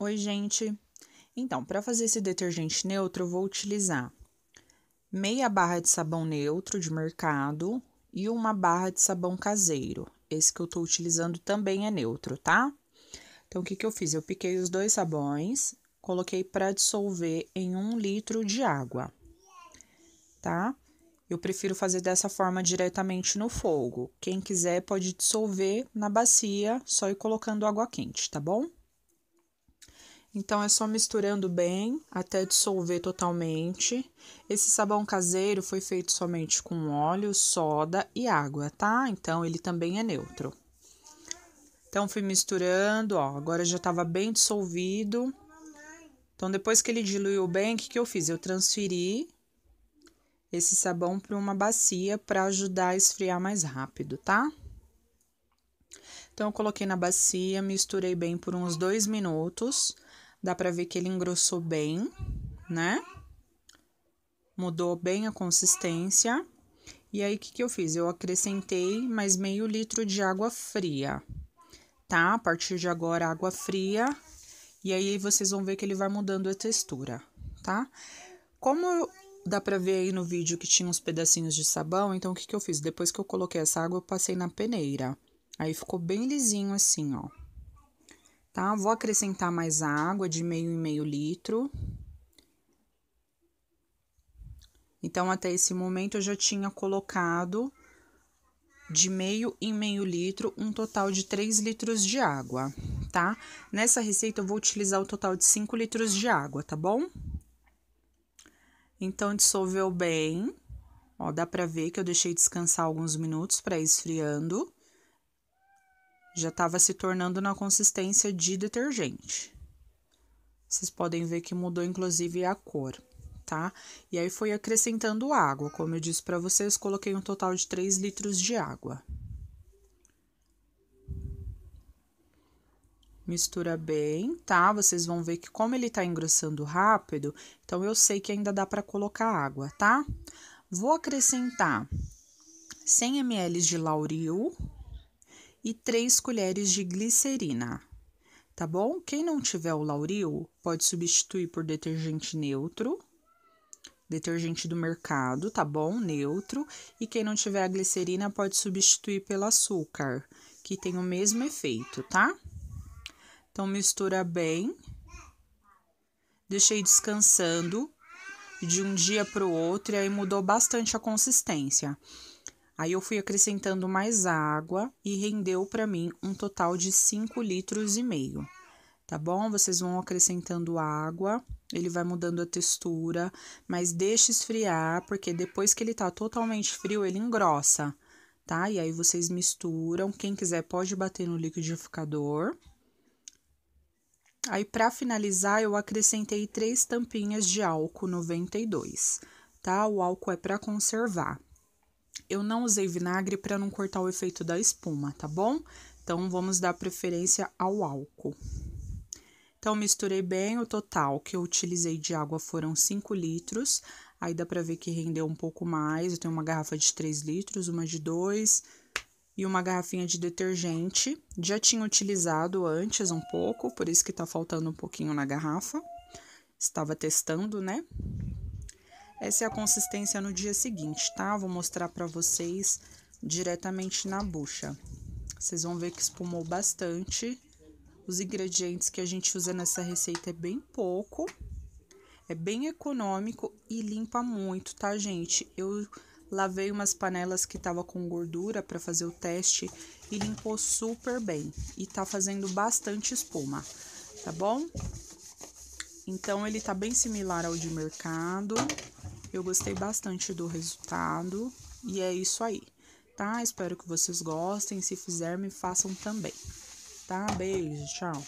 Oi, gente! Então, para fazer esse detergente neutro, eu vou utilizar meia barra de sabão neutro de mercado e uma barra de sabão caseiro. Esse que eu estou utilizando também é neutro, tá? Então, o que, que eu fiz? Eu piquei os dois sabões, coloquei para dissolver em um litro de água, tá? Eu prefiro fazer dessa forma diretamente no fogo. Quem quiser pode dissolver na bacia, só ir colocando água quente, tá bom? Então é só misturando bem até dissolver totalmente. Esse sabão caseiro foi feito somente com óleo, soda e água, tá? Então ele também é neutro. Então fui misturando, ó, agora já estava bem dissolvido. Então depois que ele diluiu bem, o que, que eu fiz? Eu transferi esse sabão para uma bacia para ajudar a esfriar mais rápido, tá? Então eu coloquei na bacia, misturei bem por uns dois minutos Dá pra ver que ele engrossou bem, né? Mudou bem a consistência. E aí, o que, que eu fiz? Eu acrescentei mais meio litro de água fria, tá? A partir de agora, água fria. E aí, vocês vão ver que ele vai mudando a textura, tá? Como dá pra ver aí no vídeo que tinha uns pedacinhos de sabão, então, o que, que eu fiz? Depois que eu coloquei essa água, eu passei na peneira. Aí, ficou bem lisinho assim, ó tá? Vou acrescentar mais água de meio e meio litro. Então, até esse momento, eu já tinha colocado de meio em meio litro, um total de 3 litros de água, tá? Nessa receita, eu vou utilizar o total de 5 litros de água, tá bom? Então, dissolveu bem. Ó, dá pra ver que eu deixei descansar alguns minutos para esfriando já estava se tornando na consistência de detergente. Vocês podem ver que mudou inclusive a cor, tá? E aí foi acrescentando água, como eu disse para vocês, coloquei um total de 3 litros de água. mistura bem, tá? Vocês vão ver que como ele tá engrossando rápido, então eu sei que ainda dá para colocar água, tá? Vou acrescentar 100 ml de lauril, e 3 colheres de glicerina. Tá bom? Quem não tiver o lauril, pode substituir por detergente neutro, detergente do mercado, tá bom? Neutro. E quem não tiver a glicerina, pode substituir pelo açúcar, que tem o mesmo efeito, tá? Então, mistura bem. Deixei descansando de um dia para o outro e aí mudou bastante a consistência. Aí eu fui acrescentando mais água e rendeu para mim um total de 5 litros e meio. Tá bom? Vocês vão acrescentando água, ele vai mudando a textura, mas deixe esfriar, porque depois que ele tá totalmente frio, ele engrossa, tá? E aí vocês misturam. Quem quiser pode bater no liquidificador. Aí, para finalizar, eu acrescentei três tampinhas de álcool 92, tá? O álcool é para conservar. Eu não usei vinagre para não cortar o efeito da espuma, tá bom? Então, vamos dar preferência ao álcool. Então, misturei bem o total que eu utilizei de água foram 5 litros. Aí dá para ver que rendeu um pouco mais. Eu tenho uma garrafa de 3 litros, uma de 2 e uma garrafinha de detergente. Já tinha utilizado antes um pouco, por isso que tá faltando um pouquinho na garrafa. Estava testando, né? Essa é a consistência no dia seguinte, tá? Vou mostrar para vocês diretamente na bucha. Vocês vão ver que espumou bastante. Os ingredientes que a gente usa nessa receita é bem pouco. É bem econômico e limpa muito, tá, gente? Eu lavei umas panelas que tava com gordura para fazer o teste e limpou super bem e tá fazendo bastante espuma, tá bom? Então ele tá bem similar ao de mercado. Eu gostei bastante do resultado e é isso aí, tá? Espero que vocês gostem. Se fizer, me façam também, tá? Beijo, tchau.